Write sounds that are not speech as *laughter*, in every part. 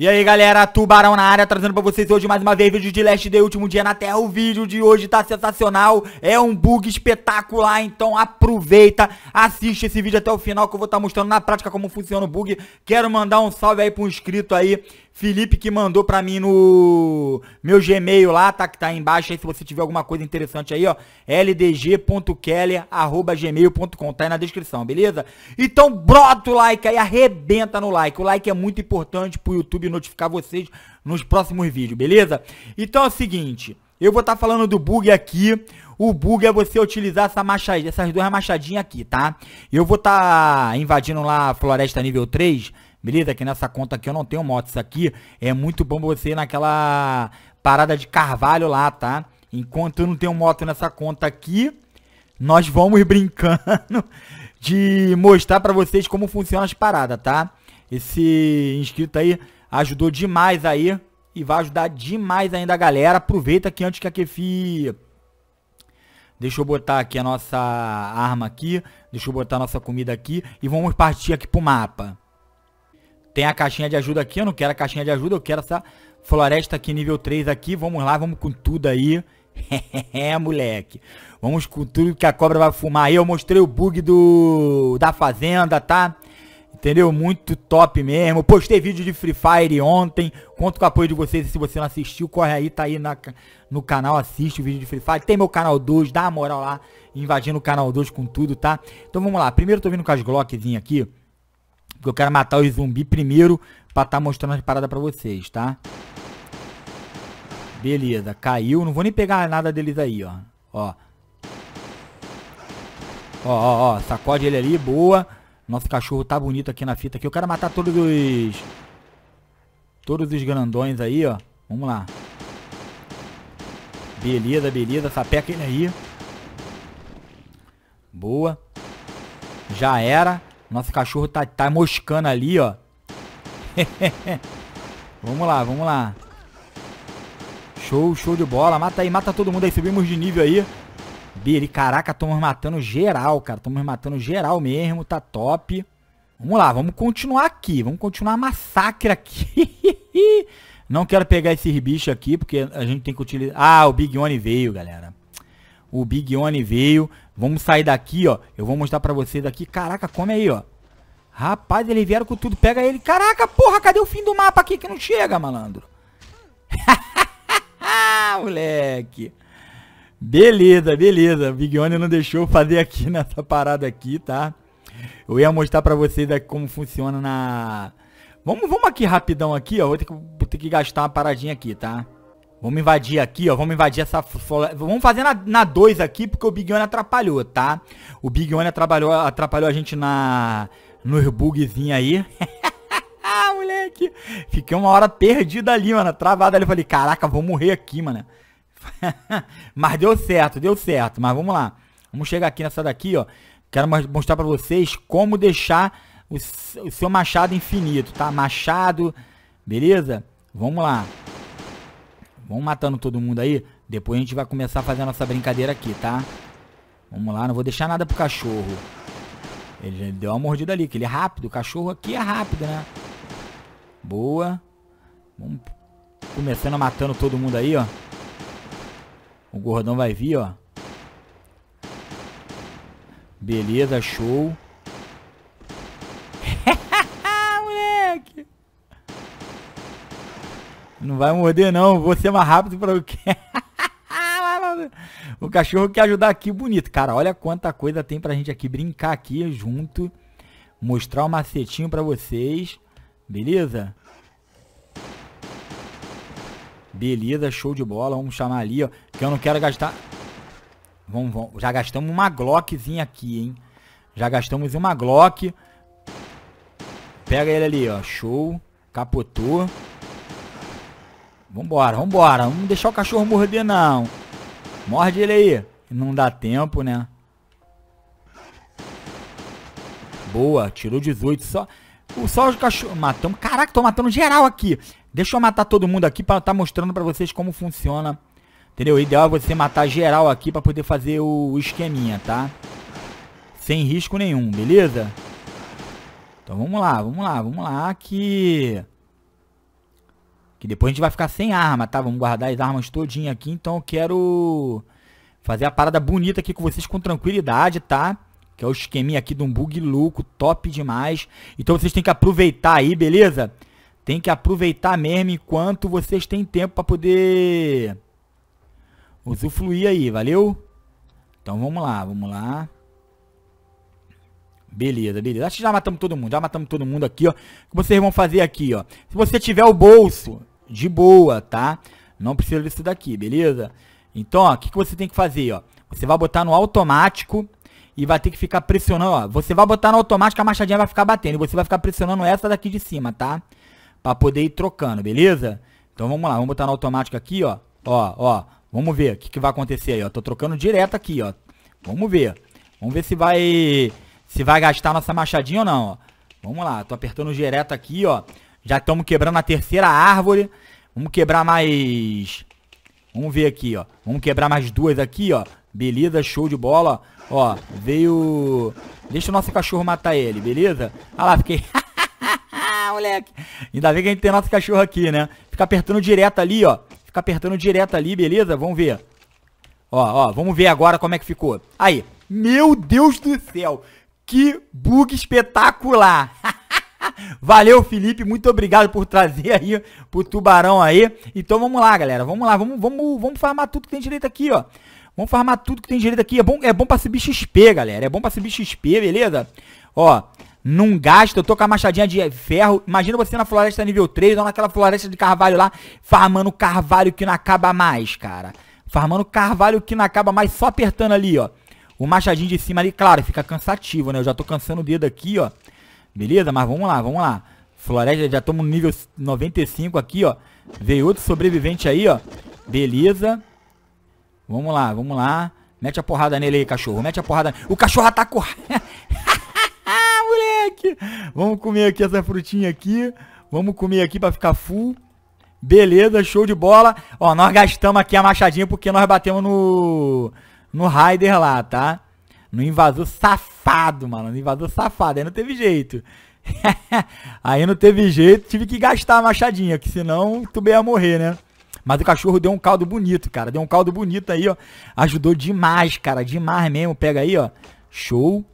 E aí galera, Tubarão na área, trazendo pra vocês hoje mais uma vez vídeo de Last Day, último dia na né? Terra. O vídeo de hoje tá sensacional, é um bug espetacular, então aproveita, assiste esse vídeo até o final que eu vou estar tá mostrando na prática como funciona o bug. Quero mandar um salve aí pro inscrito aí Felipe que mandou pra mim no meu Gmail lá, tá? Que tá aí embaixo aí, se você tiver alguma coisa interessante aí, ó. ldg.keller.gmail.com, tá aí na descrição, beleza? Então brota o like aí, arrebenta no like. O like é muito importante pro YouTube notificar vocês nos próximos vídeos, beleza? Então é o seguinte, eu vou estar tá falando do bug aqui. O bug é você utilizar essa machadinha, essas duas machadinhas aqui, tá? Eu vou estar tá invadindo lá a floresta nível 3 Beleza? Que nessa conta aqui eu não tenho moto. Isso aqui é muito bom você ir naquela parada de carvalho lá, tá? Enquanto eu não tenho moto nessa conta aqui, nós vamos *laughs* brincando de mostrar pra vocês como funciona as paradas, tá? Esse inscrito aí ajudou demais aí e vai ajudar demais ainda a galera. Aproveita aqui antes que a Kefi... Deixa eu botar aqui a nossa arma aqui. Deixa eu botar a nossa comida aqui. E vamos partir aqui pro mapa. Tem a caixinha de ajuda aqui, eu não quero a caixinha de ajuda, eu quero essa floresta aqui nível 3 aqui. Vamos lá, vamos com tudo aí. *laughs* é, moleque. Vamos com tudo que a cobra vai fumar aí. Eu mostrei o bug do da fazenda, tá? Entendeu? Muito top mesmo. Postei vídeo de Free Fire ontem. Conto com o apoio de vocês. E se você não assistiu, corre aí, tá aí na, no canal, assiste o vídeo de Free Fire. Tem meu canal 2, dá uma moral lá, invadindo o canal 2 com tudo, tá? Então vamos lá. Primeiro eu tô vindo com as Glockzinhas aqui. Porque eu quero matar os zumbi primeiro pra estar tá mostrando as paradas pra vocês, tá? Beleza, caiu. Não vou nem pegar nada deles aí, ó. Ó. Ó, ó, ó. Sacode ele ali, boa. Nosso cachorro tá bonito aqui na fita aqui. Eu quero matar todos os... Todos os grandões aí, ó. Vamos lá. Beleza, beleza. Sapeca ele aí. Boa. Já era. Nosso cachorro tá, tá moscando ali, ó. *laughs* vamos lá, vamos lá. Show, show de bola. Mata aí, mata todo mundo aí. Subimos de nível aí. Biri, caraca, estamos matando geral, cara. Estamos matando geral mesmo, tá top. Vamos lá, vamos continuar aqui. Vamos continuar a massacre aqui. *laughs* Não quero pegar esses bichos aqui, porque a gente tem que utilizar... Ah, o Big One veio, galera. O Big One veio. Vamos sair daqui, ó. Eu vou mostrar pra vocês aqui. Caraca, come aí, ó. Rapaz, eles vieram com tudo. Pega ele. Caraca, porra, cadê o fim do mapa aqui que não chega, malandro? *laughs* moleque. Beleza, beleza. Big One não deixou fazer aqui *laughs* nessa parada aqui, tá? Eu ia mostrar pra vocês aqui como funciona na... Vamos, vamos aqui rapidão aqui, ó. Vou ter que, vou ter que gastar uma paradinha aqui, Tá? Vamos invadir aqui, ó. Vamos invadir essa floresta. Vamos fazer na 2 aqui, porque o Big One atrapalhou, tá? O Big One atrapalhou, atrapalhou a gente na... Nos bugzinho aí. *laughs* moleque. Fiquei uma hora perdida ali, mano. travado. ali. Falei, caraca, vou morrer aqui, mano. *laughs* mas deu certo, deu certo. Mas vamos lá. Vamos chegar aqui nessa daqui, ó. Quero mostrar pra vocês como deixar o seu machado infinito, tá? Machado, beleza? Vamos lá. Vamos matando todo mundo aí. Depois a gente vai começar a fazer a nossa brincadeira aqui, tá? Vamos lá, não vou deixar nada pro cachorro. Ele deu uma mordida ali, que ele é rápido. O cachorro aqui é rápido, né? Boa. Vamos começando matando todo mundo aí, ó. O gordão vai vir, ó. Beleza, show. Não vai morder, não. Vou ser mais rápido para o quê? *laughs* o cachorro quer ajudar aqui, bonito. Cara, olha quanta coisa tem pra gente aqui brincar aqui junto. Mostrar o um macetinho pra vocês. Beleza? Beleza, show de bola. Vamos chamar ali, ó. Que eu não quero gastar... Vamos, vamos. Já gastamos uma Glockzinha aqui, hein? Já gastamos uma Glock. Pega ele ali, ó. Show. Capotou. Vambora, vambora. Não deixar o cachorro morder, não. Morde ele aí. Não dá tempo, né? Boa, tirou 18. Só, sol os cachorros... Matamos. Caraca, tô matando geral aqui. Deixa eu matar todo mundo aqui pra estar tá mostrando pra vocês como funciona. Entendeu? O ideal é você matar geral aqui pra poder fazer o, o esqueminha, tá? Sem risco nenhum, beleza? Então vamos lá, vamos lá, vamos lá que... Que depois a gente vai ficar sem arma, tá? Vamos guardar as armas todinha aqui. Então eu quero fazer a parada bonita aqui com vocês com tranquilidade, tá? Que é o esqueminha aqui de um bug louco, top demais. Então vocês têm que aproveitar aí, beleza? Tem que aproveitar mesmo enquanto vocês têm tempo para poder usufruir aí, valeu? Então vamos lá, vamos lá. Beleza, beleza. Acho que já matamos todo mundo. Já matamos todo mundo aqui, ó. O que vocês vão fazer aqui, ó? Se você tiver o bolso de boa, tá? Não precisa disso daqui, beleza? Então, ó, o que, que você tem que fazer, ó? Você vai botar no automático e vai ter que ficar pressionando, ó. Você vai botar no automático, a machadinha vai ficar batendo. E você vai ficar pressionando essa daqui de cima, tá? Pra poder ir trocando, beleza? Então vamos lá, vamos botar no automático aqui, ó. Ó, ó. Vamos ver o que, que vai acontecer aí, ó. Tô trocando direto aqui, ó. Vamos ver. Vamos ver se vai... Se vai gastar nossa machadinha ou não, ó. Vamos lá, tô apertando direto aqui, ó. Já estamos quebrando a terceira árvore. Vamos quebrar mais... Vamos ver aqui, ó. Vamos quebrar mais duas aqui, ó. Beleza, show de bola. Ó, veio... Deixa o nosso cachorro matar ele, beleza? Ah lá, fiquei... *laughs* moleque. Ainda bem que a gente tem nosso cachorro aqui, né? Fica apertando direto ali, ó. Fica apertando direto ali, beleza? Vamos ver. Ó, ó, vamos ver agora como é que ficou. Aí. Meu Deus do céu. Que bug espetacular. *laughs* *laughs* Valeu, Felipe. Muito obrigado por trazer aí pro Tubarão aí. Então vamos lá, galera. Vamos lá. Vamos, vamos, vamos farmar tudo que tem direito aqui, ó. Vamos farmar tudo que tem direito aqui. É bom, é bom pra subir XP, galera. É bom pra subir XP, beleza? Ó, não gasta. Eu tô com a machadinha de ferro. Imagina você na floresta nível 3, ou naquela floresta de carvalho lá, farmando carvalho que não acaba mais, cara. Farmando carvalho que não acaba mais, só apertando ali, ó. O machadinho de cima ali, claro, fica cansativo, né? Eu já tô cansando o dedo aqui, ó. Beleza? Mas vamos lá, vamos lá. Floresta, já estamos no nível 95 aqui, ó. Veio outro sobrevivente aí, ó. Beleza. Vamos lá, vamos lá. Mete a porrada nele aí, cachorro. Mete a porrada. O cachorro atacou. Tá *laughs* Moleque. Vamos comer aqui essa frutinha aqui. Vamos comer aqui pra ficar full. Beleza, show de bola. Ó, nós gastamos aqui a machadinha porque nós batemos no... No Raider lá, tá? No invasor safado, mano. No invasor safado. Aí não teve jeito. *laughs* aí não teve jeito. Tive que gastar a machadinha, que senão tu bem ia morrer, né? Mas o cachorro deu um caldo bonito, cara. Deu um caldo bonito aí, ó. Ajudou demais, cara. Demais mesmo. Pega aí, ó. Show.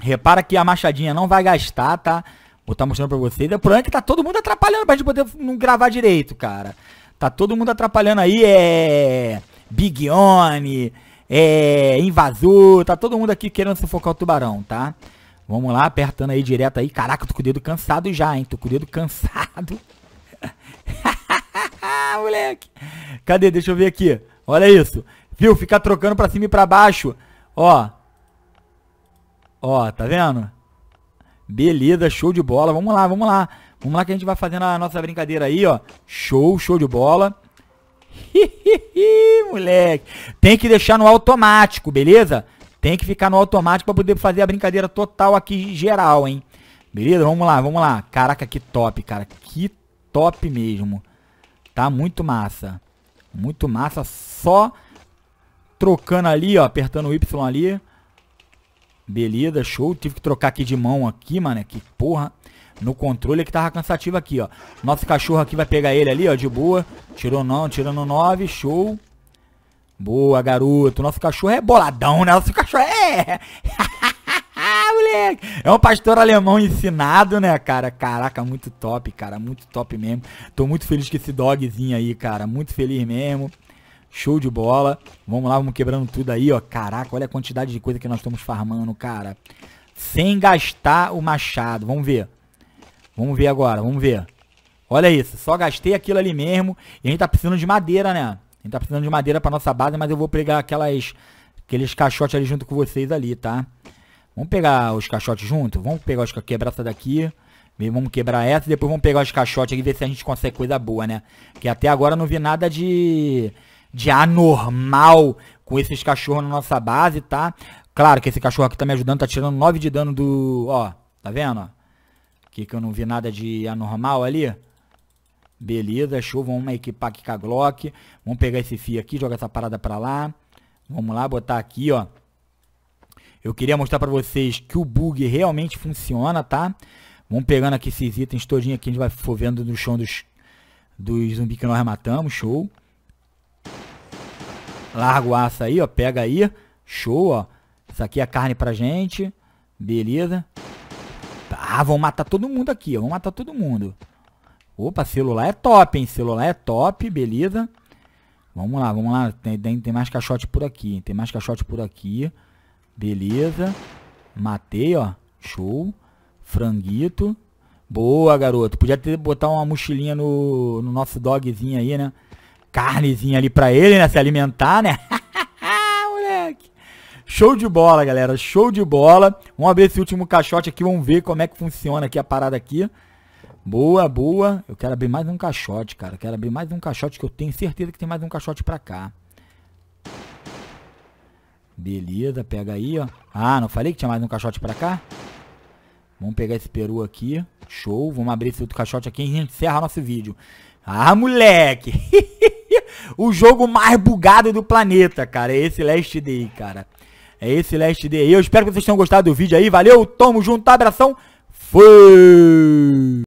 Repara que a machadinha não vai gastar, tá? Vou estar tá mostrando pra vocês. É por que tá todo mundo atrapalhando pra gente poder não gravar direito, cara. Tá todo mundo atrapalhando aí. É... Big One é, invasor, tá todo mundo aqui querendo sufocar o tubarão, tá? Vamos lá, apertando aí direto aí. Caraca, tô com o dedo cansado já, hein? Tô com o dedo cansado. *laughs* Moleque. Cadê? Deixa eu ver aqui. Olha isso. Viu? Ficar trocando pra cima e pra baixo. Ó. Ó, tá vendo? Beleza, show de bola. Vamos lá, vamos lá. Vamos lá que a gente vai fazendo a nossa brincadeira aí, ó. Show, show de bola. *laughs* Moleque. Tem que deixar no automático, beleza? Tem que ficar no automático pra poder fazer a brincadeira total aqui geral, hein? Beleza? Vamos lá, vamos lá. Caraca, que top, cara. Que top mesmo. Tá muito massa. Muito massa. Só trocando ali, ó. Apertando o Y ali. Beleza, show. Tive que trocar aqui de mão aqui, mano. Que porra no controle é que tava cansativo aqui, ó. Nosso cachorro aqui vai pegar ele ali, ó, de boa. Tirou não, tirando 9, show. Boa, garoto. Nosso cachorro é boladão, né? Nosso cachorro é... *laughs* moleque. É um pastor alemão ensinado, né, cara? Caraca, muito top, cara. Muito top mesmo. Tô muito feliz com esse dogzinho aí, cara. Muito feliz mesmo. Show de bola. Vamos lá, vamos quebrando tudo aí, ó. Caraca, olha a quantidade de coisa que nós estamos farmando, cara. Sem gastar o machado. Vamos ver. Vamos ver agora, vamos ver. Olha isso, só gastei aquilo ali mesmo. E a gente tá precisando de madeira, né? A gente tá precisando de madeira pra nossa base, mas eu vou pegar aquelas, aqueles caixotes ali junto com vocês ali, tá? Vamos pegar os caixotes junto? Vamos pegar os quebrar essa daqui. Vamos quebrar essa e depois vamos pegar os caixotes e ver se a gente consegue coisa boa, né? Que até agora não vi nada de, de anormal com esses cachorros na nossa base, tá? Claro que esse cachorro aqui tá me ajudando, tá tirando 9 de dano do... Ó, tá vendo? Que, que eu não vi nada de anormal ali. Beleza, show. Vamos equipar aqui com a Glock. Vamos pegar esse fio aqui, jogar essa parada pra lá. Vamos lá, botar aqui, ó. Eu queria mostrar pra vocês que o bug realmente funciona, tá? Vamos pegando aqui esses itens todinho aqui. A gente vai for vendo no chão dos, dos zumbi que nós matamos. Show. Larga o aço aí, ó. Pega aí. Show, ó. Isso aqui é carne pra gente. Beleza. Ah, vão matar todo mundo aqui, vão matar todo mundo. Opa, celular é top, hein? Celular é top, beleza. Vamos lá, vamos lá. Tem, tem, mais caixote por aqui, tem mais caixote por aqui. Beleza. Matei, ó. Show. Franguito. Boa, garoto. Podia ter botar uma mochilinha no, no nosso dogzinho aí, né? Carnezinha ali pra ele, né? Se alimentar, né? *laughs* Show de bola, galera. Show de bola. Vamos abrir esse último caixote aqui. Vamos ver como é que funciona aqui a parada aqui. Boa, boa. Eu quero abrir mais um caixote, cara. Eu quero abrir mais um caixote que eu tenho certeza que tem mais um caixote pra cá. Beleza, pega aí, ó. Ah, não falei que tinha mais um caixote pra cá? Vamos pegar esse peru aqui. Show. Vamos abrir esse outro caixote aqui e encerra nosso vídeo. Ah, moleque. *laughs* o jogo mais bugado do planeta, cara. É esse Last Day, cara. É esse Last Day Eu espero que vocês tenham gostado do vídeo aí. Valeu, tamo junto, abração. Fui!